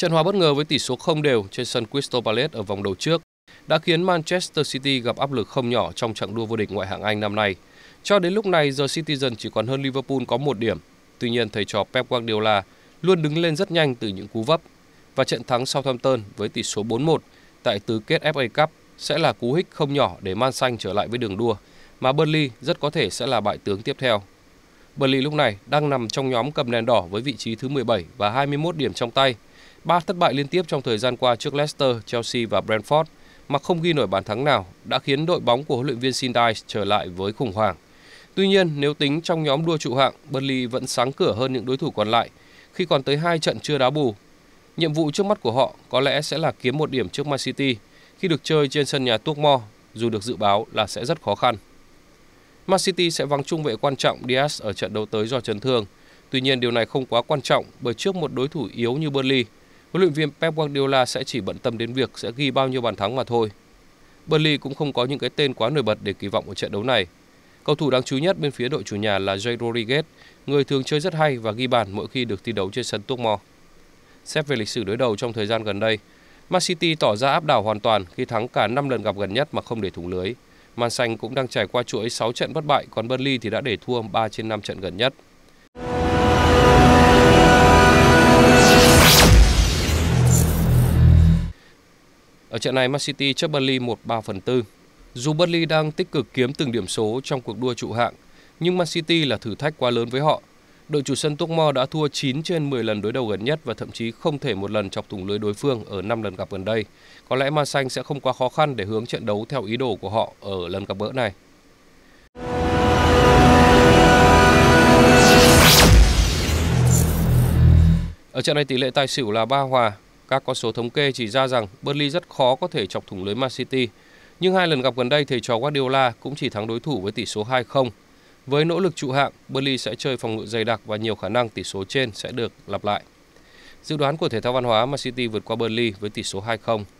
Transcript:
Trận hòa bất ngờ với tỷ số không đều trên sân Crystal Palace ở vòng đầu trước đã khiến Manchester City gặp áp lực không nhỏ trong trận đua vô địch ngoại hạng Anh năm nay. Cho đến lúc này, giờ Citizen chỉ còn hơn Liverpool có một điểm. Tuy nhiên, thầy trò Pep Guardiola luôn đứng lên rất nhanh từ những cú vấp. Và trận thắng Southampton với tỷ số 4-1 tại tứ kết FA Cup sẽ là cú hích không nhỏ để Man Xanh trở lại với đường đua, mà Burnley rất có thể sẽ là bại tướng tiếp theo. Burnley lúc này đang nằm trong nhóm cầm đèn đỏ với vị trí thứ 17 và 21 điểm trong tay – Ba thất bại liên tiếp trong thời gian qua trước Leicester, Chelsea và Brentford mà không ghi nổi bàn thắng nào đã khiến đội bóng của huấn luyện viên Sindai trở lại với khủng hoảng. Tuy nhiên, nếu tính trong nhóm đua trụ hạng, Burnley vẫn sáng cửa hơn những đối thủ còn lại khi còn tới hai trận chưa đá bù. Nhiệm vụ trước mắt của họ có lẽ sẽ là kiếm một điểm trước Man City khi được chơi trên sân nhà Tuchel, dù được dự báo là sẽ rất khó khăn. Man City sẽ vắng trung vệ quan trọng Diaz ở trận đấu tới do chấn thương. Tuy nhiên điều này không quá quan trọng bởi trước một đối thủ yếu như Burnley, huấn luyện viên Pep Guardiola sẽ chỉ bận tâm đến việc sẽ ghi bao nhiêu bàn thắng mà thôi. Burnley cũng không có những cái tên quá nổi bật để kỳ vọng ở trận đấu này. Cầu thủ đáng chú ý nhất bên phía đội chủ nhà là Jay Rodriguez, người thường chơi rất hay và ghi bàn mỗi khi được thi đấu trên sân Turkmore. Xét về lịch sử đối đầu trong thời gian gần đây, Man City tỏ ra áp đảo hoàn toàn khi thắng cả 5 lần gặp gần nhất mà không để thủng lưới. Man Xanh cũng đang trải qua chuỗi 6 trận bất bại, còn Burnley thì đã để thua 3 trên 5 trận gần nhất. trận này Man City chấp Burnley 1-3 phần 4. Dù Burnley đang tích cực kiếm từng điểm số trong cuộc đua trụ hạng, nhưng Man City là thử thách quá lớn với họ. Đội chủ sân Tuchel đã thua 9 trên 10 lần đối đầu gần nhất và thậm chí không thể một lần chọc thủng lưới đối phương ở 5 lần gặp gần đây. Có lẽ Man Xanh sẽ không quá khó khăn để hướng trận đấu theo ý đồ của họ ở lần gặp gỡ này. Ở trận này tỷ lệ tài xỉu là 3 hòa, các con số thống kê chỉ ra rằng Burnley rất khó có thể chọc thủng lưới Man City, nhưng hai lần gặp gần đây thầy trò Guardiola cũng chỉ thắng đối thủ với tỷ số 2-0. Với nỗ lực trụ hạng, Burnley sẽ chơi phòng ngự dày đặc và nhiều khả năng tỷ số trên sẽ được lặp lại. Dự đoán của thể thao văn hóa Man City vượt qua Burnley với tỷ số 2-0.